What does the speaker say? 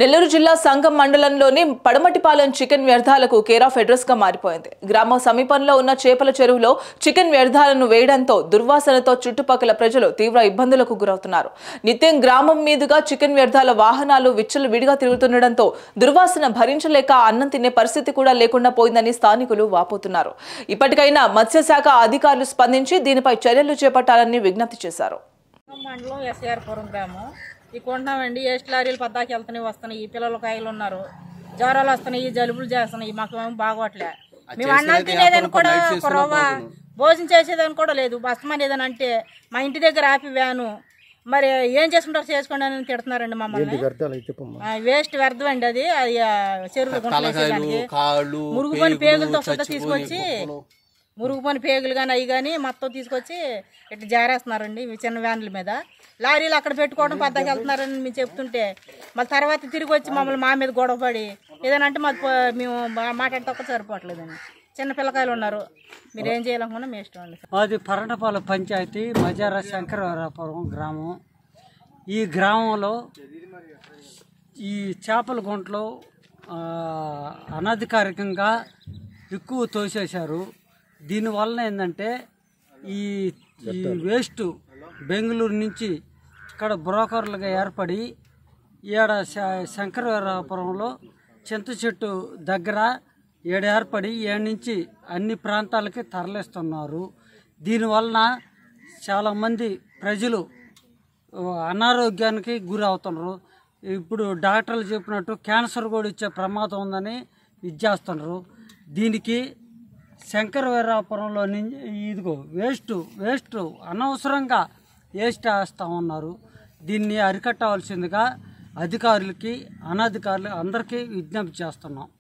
నెల్లూరు జిల్లా సంఘం మండలంలోని పడమటిపాలెం చికెన్ వ్యర్థాలకు కేర్ ఆఫ్ అడ్రస్ గా మారిపోయింది గ్రామం సమీపంలో ఉన్న చేపల చెరువులో చికెన్ వ్యర్థాలను వేయడంతో దుర్వాసనతో చుట్టుపక్కల ప్రజలు తీవ్ర ఇబ్బందులకు గురవుతున్నారు నిత్యం గ్రామం మీదుగా చికెన్ వ్యర్థాల వాహనాలు విచ్చలు విడిగా తిరుగుతుండటంతో దుర్వాసన భరించలేక అన్నం తినే పరిస్థితి కూడా లేకుండా పోయిందని స్థానికులు వాపోతున్నారు ఇప్పటికైనా మత్స్యశాఖ అధికారులు స్పందించి దీనిపై చర్యలు చేపట్టాలని విజ్ఞప్తి చేశారు మండలం ఎస్ఆర్పురం గ్రామం ఈ కొంటున్నామండి ఏస్ట్ లారీలు పద్దాకి వెళ్తున్నాయి వస్తున్నాయి ఈ పిల్లలు కాయలు ఉన్నారు జ్వరాలు వస్తున్నాయి జలుబులు చేస్తున్నాయి మాకు ఏమి బాగోట్లే మేము అన్నం తినేదని కూడా రవ్వ భోజనం చేసేదని కూడా లేదు బస్తమని ఏదని అంటే మా ఇంటి దగ్గర ఆపి వ్యాను మరి ఏం చేసుకుంటారు చేసుకోండి అని తిడుతున్నారండి మమ్మల్ని వేస్ట్ వ్యర్థం అండి అది అది చెరువులు మురుగుపోయిన పేగులతో తీసుకొచ్చి మురుగు పని పేగులు కానీ అవి కానీ మొత్తం తీసుకొచ్చి ఇట్లా జారేస్తున్నారండి మీ చిన్న వ్యాన్ల మీద లారీలు అక్కడ పెట్టుకోవడం పద్దకి వెళ్తున్నారని మేము చెప్తుంటే మళ్ళీ తర్వాత తిరిగి వచ్చి మమ్మల్ని మా మీద గొడవ పడి అంటే మాకు మేము మాట్లాడితే ఒక్క సరిపోవట్లేదండి చిన్న పిల్లకాయలు ఉన్నారు మీరు ఏం చేయాలనుకున్నా మీ ఇష్టం అండి అది పరటపాల పంచాయతీ మజారా శంకరపురం గ్రామం ఈ గ్రామంలో ఈ చేపల గుంటలో అనధికారికంగా ఎక్కువ తోసేశారు దీనివల్ల ఏంటంటే ఈ ఈ వేస్ట్ బెంగళూరు నుంచి ఇక్కడ బ్రోకర్లుగా ఏర్పడి ఈడ శంకరవీరాపురంలో చింత చెట్టు దగ్గర ఏడ ఏర్పడి ఏడు నుంచి అన్ని ప్రాంతాలకి తరలిస్తున్నారు దీనివలన చాలామంది ప్రజలు అనారోగ్యానికి గురి అవుతున్నారు ఇప్పుడు డాక్టర్లు చెప్పినట్టు క్యాన్సర్ కూడా ఇచ్చే ప్రమాదం ఉందని ఇది చేస్తున్నారు దీనికి శంకరవీరాపురంలో ఇదిగో వేస్ట్ వేస్ట్ అనవసరంగా వేస్ట్ వేస్తా ఉన్నారు దీన్ని అరికట్టవలసిందిగా అధికారులకి అనధికారులు అందరికీ విజ్ఞప్తి చేస్తున్నాం